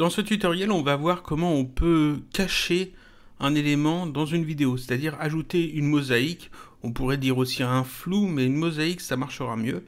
Dans ce tutoriel, on va voir comment on peut cacher un élément dans une vidéo, c'est-à-dire ajouter une mosaïque, on pourrait dire aussi un flou, mais une mosaïque ça marchera mieux,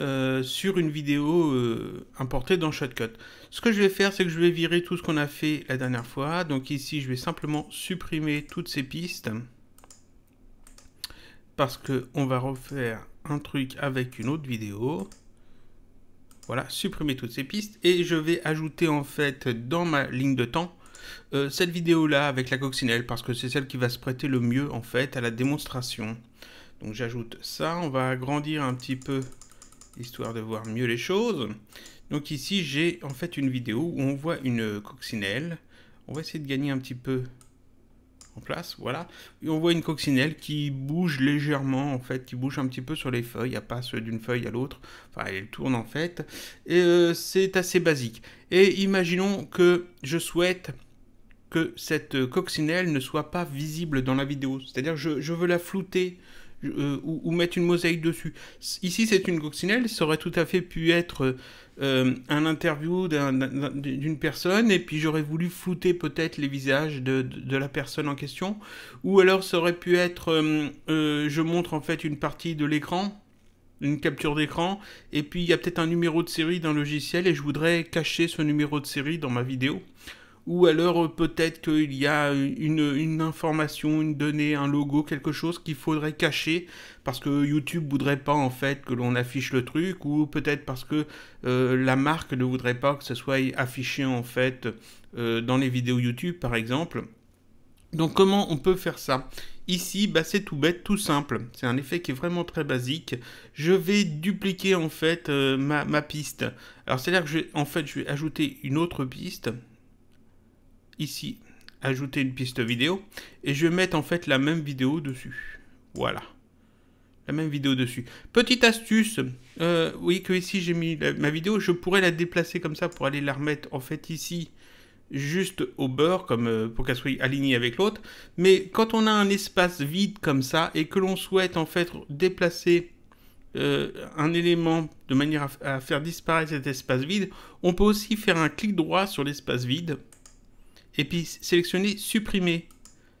euh, sur une vidéo euh, importée dans Shotcut. Ce que je vais faire, c'est que je vais virer tout ce qu'on a fait la dernière fois, donc ici je vais simplement supprimer toutes ces pistes, parce qu'on va refaire un truc avec une autre vidéo. Voilà, supprimer toutes ces pistes. Et je vais ajouter en fait dans ma ligne de temps euh, cette vidéo là avec la coccinelle parce que c'est celle qui va se prêter le mieux en fait à la démonstration. Donc j'ajoute ça, on va agrandir un petit peu histoire de voir mieux les choses. Donc ici j'ai en fait une vidéo où on voit une coccinelle. On va essayer de gagner un petit peu place, voilà. Et on voit une coccinelle qui bouge légèrement, en fait, qui bouge un petit peu sur les feuilles, elle passe d'une feuille à l'autre, enfin, elle tourne en fait. Et euh, c'est assez basique. Et imaginons que je souhaite que cette coccinelle ne soit pas visible dans la vidéo. C'est-à-dire je, je veux la flouter euh, ou, ou, mettre une mosaïque dessus. Ici, c'est une coccinelle, ça aurait tout à fait pu être euh, euh, un interview d'une personne et puis j'aurais voulu flouter peut-être les visages de, la personne en question. Ou alors ça aurait pu être euh, euh, je montre en fait une partie de l'écran une capture d'écran, et puis il y a peut-être un numéro de série d'un logiciel, et je voudrais cacher ce numéro de série dans ma vidéo ou alors euh, peut-être qu'il y a une, information, une donnée, un logo, quelque chose qu'il faudrait cacher parce que YouTube ne voudrait pas en fait que l'on affiche le truc ou peut-être parce que euh, la marque ne voudrait pas que ce soit affiché en fait euh, dans les vidéos YouTube par exemple. Donc comment on peut faire ça Ici, bah, c'est tout bête, tout simple. C'est un effet qui est vraiment très basique. Je vais dupliquer en fait ma, piste. Alors c'est dire que je, en fait, je vais ajouter une autre piste ici ajouter une piste vidéo et je vais mettre en fait la même vidéo dessus. Voilà. La même vidéo dessus. Petite astuce, euh, oui que ici j'ai mis ma vidéo, je pourrais la déplacer comme ça pour aller la remettre en fait ici juste au beurre comme euh, pour qu'elle soit alignée avec l'autre. Mais quand on a un espace vide comme ça et que l'on souhaite en fait déplacer euh, un élément de manière à faire disparaître cet espace vide, on peut aussi faire un clic droit sur l'espace vide et puis sélectionnez supprimer.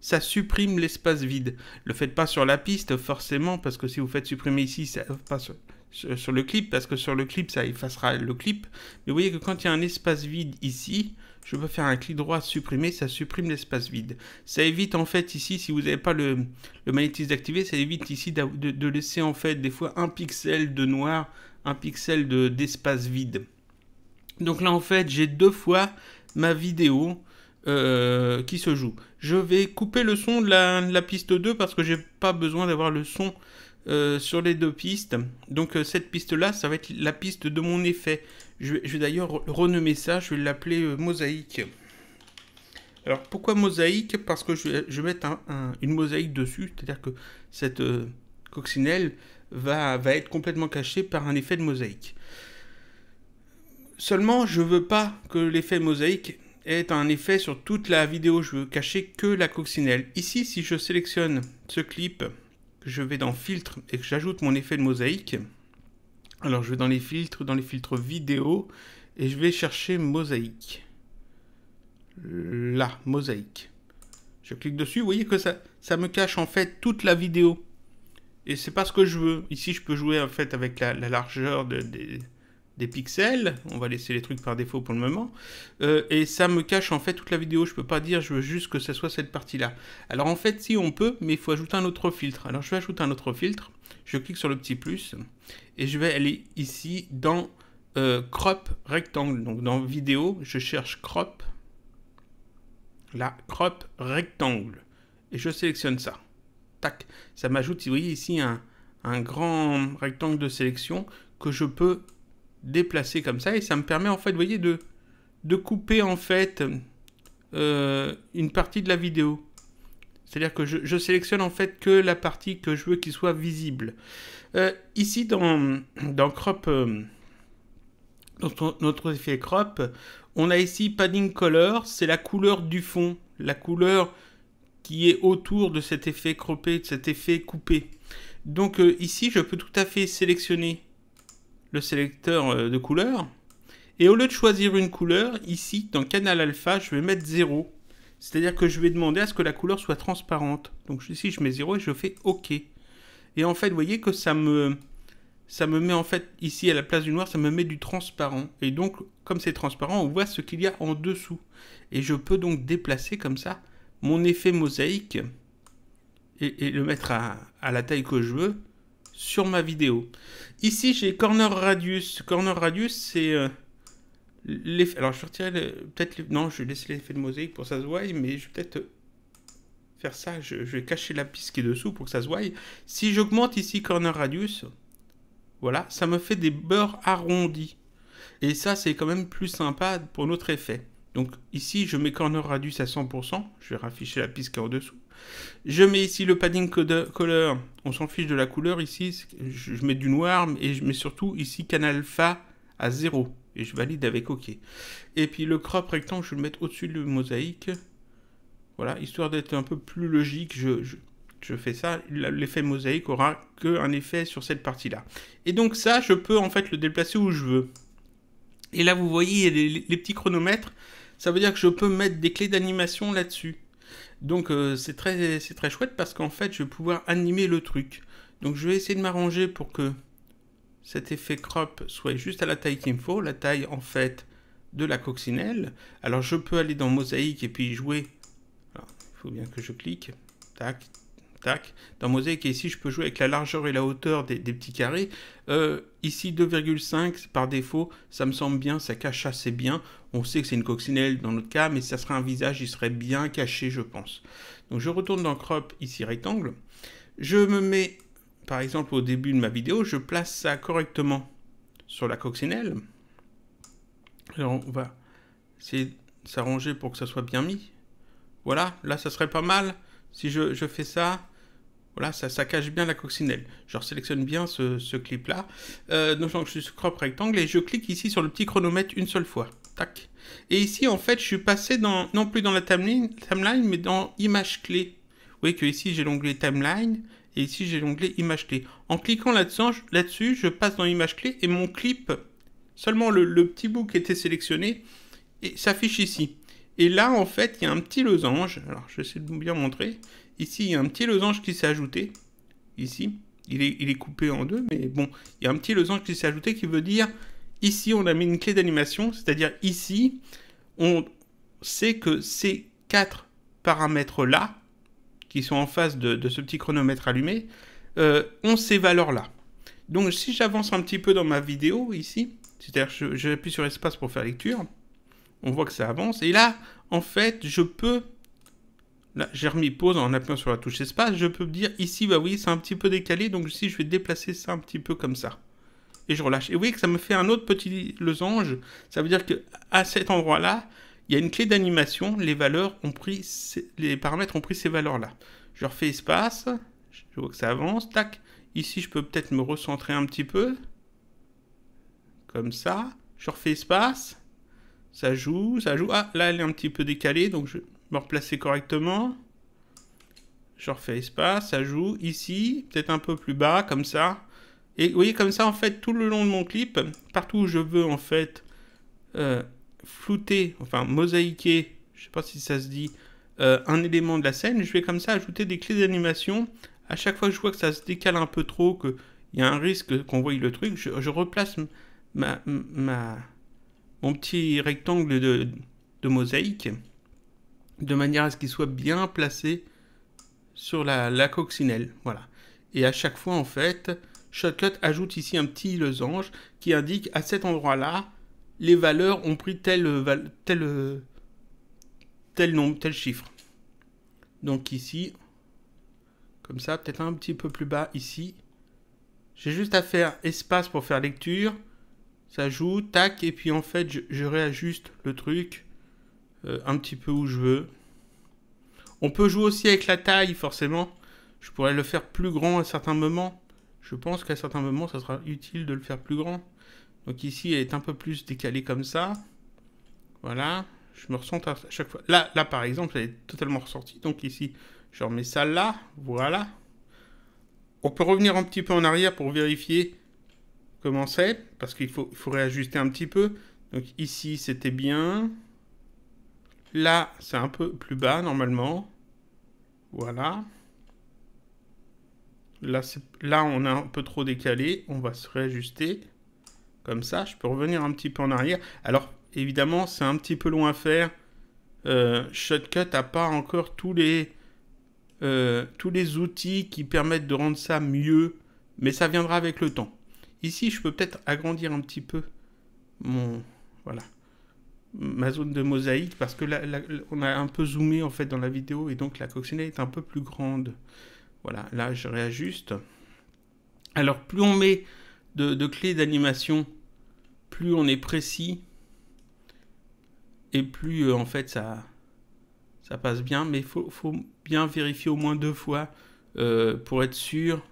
Ça supprime l'espace vide. Le faites pas sur la piste forcément parce que si vous faites supprimer ici, ça pas sur, le clip parce que sur le clip ça effacera le clip. Mais vous voyez que quand il y a un espace vide ici, je peux faire un clic droit supprimer, ça supprime l'espace vide. Ça évite en fait ici, si vous n'avez pas le, magnétisme activé, ça évite ici de, laisser en fait des fois un pixel de noir, un pixel d'espace vide. Donc là en fait j'ai deux fois ma vidéo euh, qui se joue. Je vais couper le son de la, piste 2 parce que j'ai pas besoin d'avoir le son euh, sur les deux pistes. Donc euh, cette piste-là, ça va être la piste de mon effet. Je, vais d'ailleurs renommer ça, je vais l'appeler mosaïque. Alors pourquoi mosaïque Parce que je, vais mettre une mosaïque dessus, c'est-à-dire que cette coccinelle va, va être complètement cachée par un effet de mosaïque. Seulement, je veux pas que l'effet mosaïque est un effet sur toute la vidéo, je veux cacher que la coccinelle. Ici, si je sélectionne ce clip, je vais dans filtre et que j'ajoute mon effet de mosaïque, alors je vais dans les filtres, dans les filtres vidéo, et je vais chercher mosaïque. Là, mosaïque. Je clique dessus, vous voyez que ça, ça me cache en fait toute la vidéo. Et c'est pas ce que je veux. Ici, je peux jouer en fait avec la, largeur de, des pixels. On va laisser les trucs par défaut pour le moment. Euh, et ça me cache en fait toute la vidéo. Je peux pas dire je veux juste que ça soit cette partie-là. Alors en fait, si on peut, mais il faut ajouter un autre filtre. Alors je vais ajouter un autre filtre. Je clique sur le petit plus et je vais aller ici dans euh, crop rectangle. Donc dans vidéo, je cherche crop. la crop rectangle. Et je sélectionne ça. Tac. Ça m'ajoute, vous voyez ici, un, un grand rectangle de sélection que je peux déplacer comme ça et ça me permet en fait, voyez, de, de couper en fait euh, une partie de la vidéo. C'est-à-dire que je, sélectionne en fait que la partie que je veux qu'il soit visible. Euh, ici dans, dans Crop, euh, dans notre effet Crop, on a ici Padding Color, c'est la couleur du fond, la couleur qui est autour de cet effet cropé, de cet effet coupé. Donc ici je peux tout à fait sélectionner le sélecteur euh, de couleurs, Et au lieu de choisir une couleur, ici, dans Canal Alpha, je vais mettre 0. C'est-à-dire que je vais demander à ce que la couleur soit transparente. Donc ici, je mets 0 et je fais OK. Et en fait, vous voyez que ça me, ça me met en fait, ici à la place du noir, ça me met du transparent. Et donc, comme c'est transparent, on voit ce qu'il y a en dessous. Et je peux donc déplacer comme ça mon effet mosaïque et, le mettre à la taille que je veux sur ma vidéo. Ici, j'ai corner radius. Corner radius, c'est euh, Alors, je vais le... peut-être. Non, je vais laisser l'effet de mosaïque pour que ça se voie, mais je vais peut-être euh, faire ça. Je, vais cacher la piste qui est dessous pour que ça se voie. Si j'augmente ici corner radius, voilà, ça me fait des beurres arrondis. Et ça, c'est quand même plus sympa pour notre effet. Donc ici, je mets corner radius à 100%. Je vais rafficher la piste qui est en dessous. Je mets ici le padding color. On s'en fiche de la couleur ici. Je mets du noir et je mets surtout ici canal alpha à 0. Et je valide avec OK. Et puis le crop rectangle, je vais le mettre au-dessus du mosaïque. Voilà, histoire d'être un peu plus logique, je, fais ça. L'effet mosaïque aura qu'un effet sur cette partie-là. Et donc ça, je peux en fait le déplacer où je veux. Et là, vous voyez les petits chronomètres. Ça veut dire que je peux mettre des clés d'animation là-dessus. Donc euh, c'est très, très chouette parce qu'en fait, je vais pouvoir animer le truc. Donc je vais essayer de m'arranger pour que cet effet crop soit juste à la taille qu'il me faut, la taille en fait de la coccinelle. Alors je peux aller dans mosaïque et puis jouer. il faut bien que je clique. Tac, Tac. Dans Mosaic, et ici, je peux jouer avec la largeur et la hauteur des, petits carrés. Euh, ici, 2,5, par défaut, ça me semble bien, ça cache assez bien. On sait que c'est une coccinelle dans notre cas, mais ça serait un visage, il serait bien caché, je pense. Donc, je retourne dans Crop, ici, Rectangle. Je me mets, par exemple, au début de ma vidéo, je place ça correctement sur la coccinelle. Alors, on va essayer de s'arranger pour que ça soit bien mis. Voilà, là, ça serait pas mal. Si je, je fais ça, Là, ça, cache bien la coccinelle. Je sélectionne bien ce, clip-là. Euh, donc je suis sur crop rectangle et je clique ici sur le petit chronomètre une seule fois. Tac. Et ici, en fait, je suis passé dans, non plus dans la timeline, timeline mais dans image clé. Vous voyez que ici, j'ai l'onglet timeline et ici, j'ai l'onglet image clé. En cliquant là-dessus, je passe dans image clé et mon clip, seulement le, petit bout qui était sélectionné, s'affiche ici. Et là, en fait, il y a un petit losange. Alors, je vais essayer de vous bien montrer. Ici, il y a un petit losange qui s'est ajouté. Ici, il est, coupé en deux, mais bon, il y a un petit losange qui s'est ajouté qui veut dire ici, on a mis une clé d'animation, c'est-à-dire ici, on sait que ces quatre paramètres-là, qui sont en face de, ce petit chronomètre allumé, euh, ont ces valeurs-là. Donc, si j'avance un petit peu dans ma vidéo ici, c'est-à-dire j'appuie sur espace pour faire lecture, on voit que ça avance. Et là, en fait, je peux Là, j'ai remis pause en appuyant sur la touche espace. Je peux me dire ici, bah oui, c'est un petit peu décalé. Donc ici, je vais déplacer ça un petit peu comme ça. Et je relâche. Et vous voyez que ça me fait un autre petit losange. Ça veut dire que à cet endroit-là, il y a une clé d'animation. Les valeurs ont pris, les paramètres ont pris ces valeurs-là. Je refais espace. Je vois que ça avance. Tac. Ici, je peux peut-être me recentrer un petit peu. Comme ça. Je refais espace. Ça joue, ça joue. Ah, là, elle est un petit peu décalée. Donc je, me replacer correctement. Je refais espace, ça joue. Ici, peut-être un peu plus bas, comme ça. Et vous voyez, comme ça, en fait, tout le long de mon clip, partout où je veux, en fait, euh, flouter, enfin, mosaïquer, je sais pas si ça se dit, euh, un élément de la scène, je vais comme ça ajouter des clés d'animation. À chaque fois que je vois que ça se décale un peu trop, qu'il y a un risque qu'on voie le truc, je, replace ma, mon petit rectangle de, de mosaïque de manière à ce qu'il soit bien placé sur la, coccinelle. Voilà. Et à chaque fois, en fait, Shotcut ajoute ici un petit losange qui indique à cet endroit-là, les valeurs ont pris tel, tel, tel nombre, tel chiffre. Donc ici, comme ça, peut-être un petit peu plus bas ici. J'ai juste à faire espace pour faire lecture. Ça joue, tac, et puis en fait, je réajuste le truc euh, un petit peu où je veux. On peut jouer aussi avec la taille, forcément. Je pourrais le faire plus grand à certains moments. Je pense qu'à certains moments, ça sera utile de le faire plus grand. Donc ici, elle est un peu plus décalée comme ça. Voilà. Je me ressens à chaque fois. Là, là, par exemple, elle est totalement ressortie. Donc ici, je remets ça là. Voilà. On peut revenir un petit peu en arrière pour vérifier comment c'est. Parce qu'il faut, faut réajuster un petit peu. Donc ici, c'était bien. Là, c'est un peu plus bas normalement. Voilà. Là, là, on a un peu trop décalé. On va se réajuster. Comme ça, je peux revenir un petit peu en arrière. Alors, évidemment, c'est un petit peu long à faire. Euh, Shotcut n'a pas encore tous les, euh, tous les outils qui permettent de rendre ça mieux. Mais ça viendra avec le temps. Ici, je peux peut-être agrandir un petit peu mon... Voilà ma zone de mosaïque parce que là on a un peu zoomé en fait dans la vidéo et donc la coccinelle est un peu plus grande. Voilà, là je réajuste. Alors plus on met de, clés d'animation, plus on est précis et plus euh, en fait ça, ça passe bien. Mais il faut, bien vérifier au moins deux fois euh, pour être sûr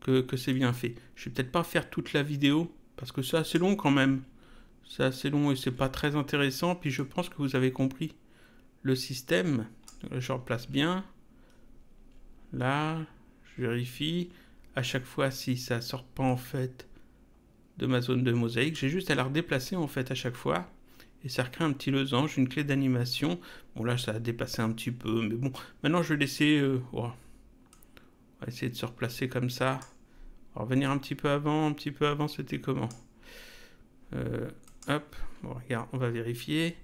que, c'est bien fait. Je vais peut-être pas faire toute la vidéo parce que ça c'est long quand même. C'est assez long et c'est pas très intéressant. Puis je pense que vous avez compris le système. Je replace bien. Là, je vérifie. À chaque fois, si ça sort pas en fait de ma zone de mosaïque, j'ai juste à la redéplacer en fait à chaque fois. Et ça recrée un petit losange, une clé d'animation. Bon là, ça a dépassé un petit peu, mais bon. Maintenant, je vais laisser... Euh, oh, on va essayer de se replacer comme ça. On va revenir un petit peu avant, un petit peu avant, c'était comment euh... Hop, bon, regarde, on va vérifier.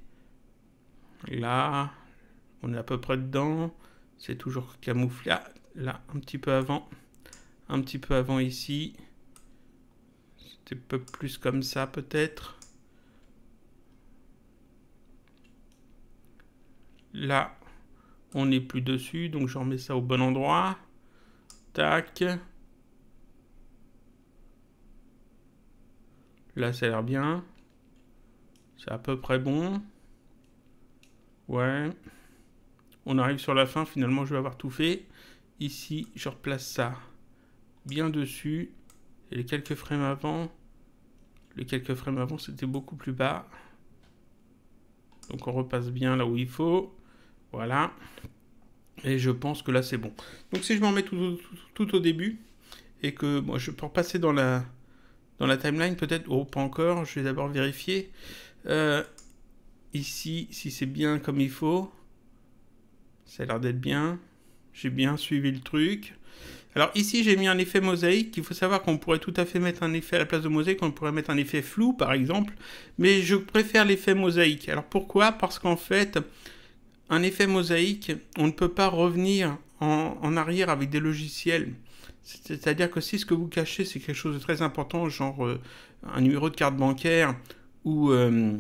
Là, on est à peu près dedans. C'est toujours camouflé. Ah, là, un petit peu avant. Un petit peu avant ici. C'était un peu plus comme ça peut-être. Là, on n'est plus dessus, donc je remets ça au bon endroit. Tac. Là, ça a l'air bien. C'est à peu près bon. Ouais. On arrive sur la fin, finalement je vais avoir tout fait. Ici, je replace ça bien dessus. Et les quelques frames avant, les quelques frames avant c'était beaucoup plus bas. Donc on repasse bien là où il faut. Voilà. Et je pense que là c'est bon. Donc si je m'en mets tout, au début, et que moi je peux passer dans la dans la timeline peut-être, oh pas encore, je vais d'abord vérifier. Euh, ici, si c'est bien comme il faut, ça a l'air d'être bien. J'ai bien suivi le truc. Alors ici, j'ai mis un effet mosaïque. Il faut savoir qu'on pourrait tout à fait mettre un effet à la place de mosaïque. On pourrait mettre un effet flou, par exemple. Mais je préfère l'effet mosaïque. Alors pourquoi Parce qu'en fait, un effet mosaïque, on ne peut pas revenir en, arrière avec des logiciels. C'est-à-dire que si ce que vous cachez, c'est quelque chose de très important, genre euh, un numéro de carte bancaire ou, euh,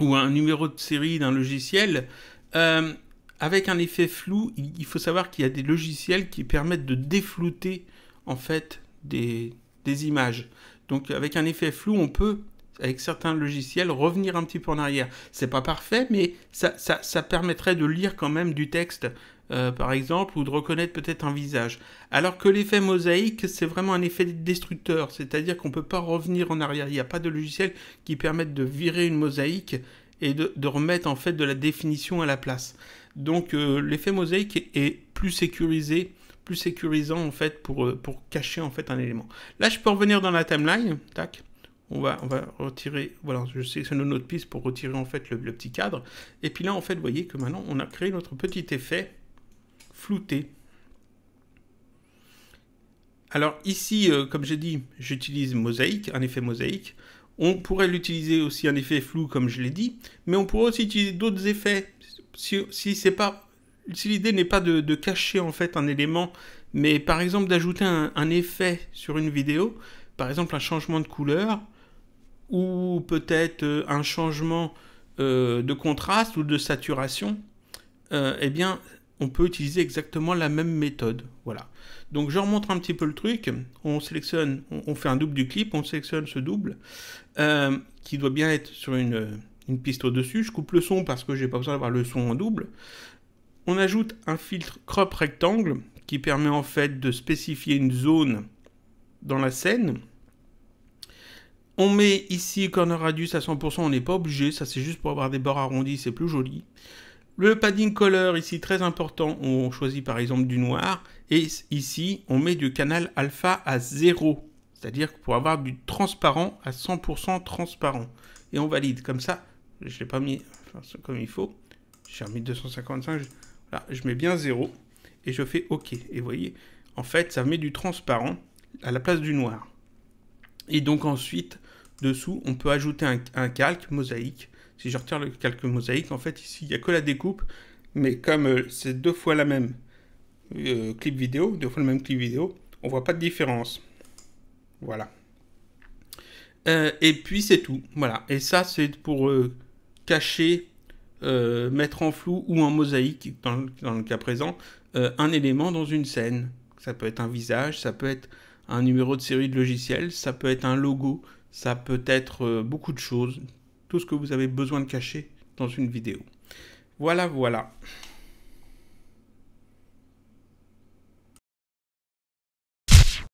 ou un numéro de série d'un logiciel, euh, avec un effet flou, il faut savoir qu'il y a des logiciels qui permettent de déflouter en fait des, images. Donc avec un effet flou, on peut avec certains logiciels revenir un petit peu en arrière. C'est pas parfait, mais ça permettrait de lire quand même du texte euh, par exemple, ou de reconnaître peut-être un visage. Alors que l'effet mosaïque, c'est vraiment un effet destructeur, c'est-à-dire qu'on ne peut pas revenir en arrière. Il n'y a pas de logiciel qui permette de virer une mosaïque et de, remettre en fait de la définition à la place. Donc euh, l'effet mosaïque est, plus sécurisé, plus sécurisant en fait pour, euh, pour cacher en fait un élément. Là, je peux revenir dans la timeline, tac. On va, on va, retirer, voilà, je sélectionne une autre piste pour retirer en fait le, petit cadre. Et puis là, en fait, vous voyez que maintenant, on a créé notre petit effet alors ici, euh, comme j'ai dit, j'utilise mosaïque, un effet mosaïque. On pourrait l'utiliser aussi un effet flou, comme je l'ai dit, mais on pourrait aussi utiliser d'autres effets. Si, l'idée n'est pas de, cacher en fait un élément, mais par exemple d'ajouter un, effet sur une vidéo, par exemple un changement de couleur, ou peut-être euh, un changement euh, de contraste ou de saturation, eh bien on peut utiliser exactement la même méthode. Voilà. Donc je remontre un petit peu le truc. On sélectionne, on, fait un double du clip, on sélectionne ce double euh, qui doit bien être sur une, piste au-dessus. Je coupe le son parce que je n'ai pas besoin d'avoir le son en double. On ajoute un filtre crop rectangle qui permet en fait de spécifier une zone dans la scène. On met ici corner radius à 100%, on n'est pas obligé, ça c'est juste pour avoir des bords arrondis, c'est plus joli. Le padding color ici très important, on choisit par exemple du noir et ici on met du canal alpha à 0, c'est-à-dire pour avoir du transparent à 100% transparent. Et on valide comme ça, je ne l'ai pas mis comme il faut, j'ai remis 255, je, voilà, je mets bien 0 et je fais OK. Et vous voyez, en fait ça met du transparent à la place du noir. Et donc ensuite, dessous, on peut ajouter un calque mosaïque si je retire le calque mosaïque, en fait, ici, il n'y a que la découpe, mais comme euh, c'est deux fois la même euh, clip vidéo, deux fois le même clip vidéo, on voit pas de différence. Voilà. Euh, et puis c'est tout. Voilà. Et ça, c'est pour cacher, mettre en flou ou en mosaïque, dans le, dans le cas présent, un élément dans une scène. Ça peut être un visage, ça peut être un numéro de série de logiciel, ça peut être un logo, ça peut être beaucoup de choses, tout ce que vous avez besoin de cacher dans une vidéo. Voilà, voilà.